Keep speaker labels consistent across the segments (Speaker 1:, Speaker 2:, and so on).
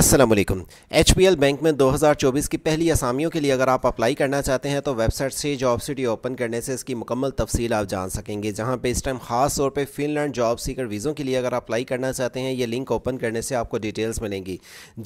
Speaker 1: अस्सलाम वालेकुम L bank में 2024 की पहली असामियों के लिए अगर आप अप्लाई करना चाहते हैं तो वेबसाइट से जॉब सिटी ओपन करने से इसकी मुकम्मल तफसील आप जान सकेंगे जहां पे इस टाइम खास तौर पे फिनलैंड जॉब सीकर वीज़ों के लिए अगर आप अप्लाई करना चाहते हैं ये लिंक ओपन करने से आपको डिटेल्स मिलेंगी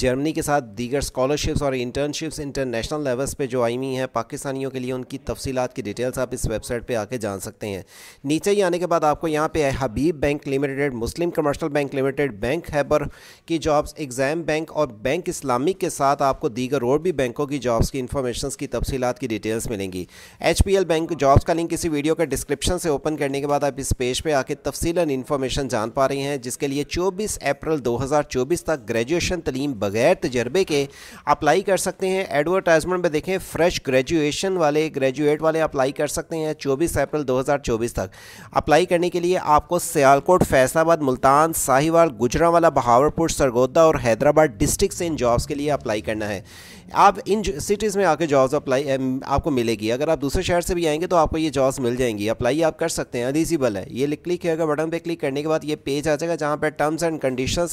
Speaker 1: जर्मनी के साथ दीगर स्कॉलरशिप्स और इंटर्नशिप्स इंटरनेशनल लेवल्स पर जो आई हुई हैं पाकिस्तानियों के लिए उनकी तफसीत की डिटेल्स आप इस वेबसाइट पर आके जान सकते हैं नीचे ही आने के बाद आपको यहाँ पे Habib bank limited Muslim commercial bank limited bank हैबर की जॉब्स एग्ज़ाम बैंक और बैंक इस्लामिक के साथ आपको दीगर और भी बैंकों की जॉब्स की इन्फॉर्मेशन की तफसीत की डिटेल्स मिलेंगी एच बैंक जॉब्स का लिंक किसी वीडियो का डिस्क्रिप्शन से ओपन करने के बाद आप इस पेज पर आके तफसीला इन्फॉर्मेशन जान पा रही हैं जिसके लिए चौबीस अप्रैल दो तक ग्रेजुएशन तलीम बगैर तजर्बे के अप्लाई कर सकते हैं एडवर्टाइजमेंट में देखें फ्रेश ग्रेजुएशन वाले ग्रेजुएट वाले अप्लाई कर सकते हैं चौबीस अप्रैल दो तक अप्लाई करने के लिए आपको सियालकोट फैसलाबाद मुल्तान साहिवाल गुजरावाला बहावरपुर सरगोदा और हैदराबाद डिस्ट्रिक्ट इन जॉब्स के लिए अप्लाई करना है आप इन सिटीज़ में आकर जॉब्स अप्लाई आपको मिलेगी अगर आप दूसरे शहर से भी आएंगे तो आपको ये जॉब्स मिल जाएंगी अप्लाई आप कर सकते हैं एलिजिबल है ये क्लिक होगा बटन पर क्लिक करने के बाद ये पेज आ जाएगा जहाँ पर terms and condition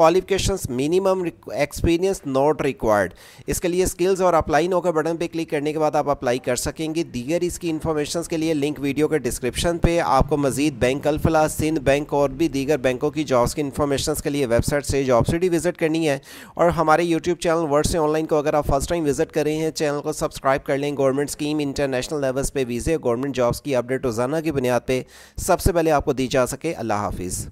Speaker 1: qualification minimum experience not required इसके लिए स्किल्स और अप्लाई नो का बटन पर क्लिक करने के बाद आप अप्लाई कर सकेंगे दीगर इसकी इन्फॉर्मेशन के लिए लिंक वीडियो के डिस्क्रिप्शन पे आपको मजीद बैंक अल्फला सिंध बैंक और भी दीगर बैंकों की जॉब्स की इन्फॉर्मेशन के लिए वेबसाइट से जॉब सिटी विजिट करनी है और हमारे यूट्यूब चैनल वर्ड से ऑनलाइन को अगर आप फर्स्ट टाइम विजिट कर रहे हैं चैनल को सब्सक्राइब कर लें गवर्नमेंट स्कीम इंटरनेशनल लेवल्स पे वीज़े गवर्नमेंट जॉब्स की अपडेट रोज़ाना की बुनियाद पर सबसे पहले आपको दी जा सके अल्लाह हाफिज़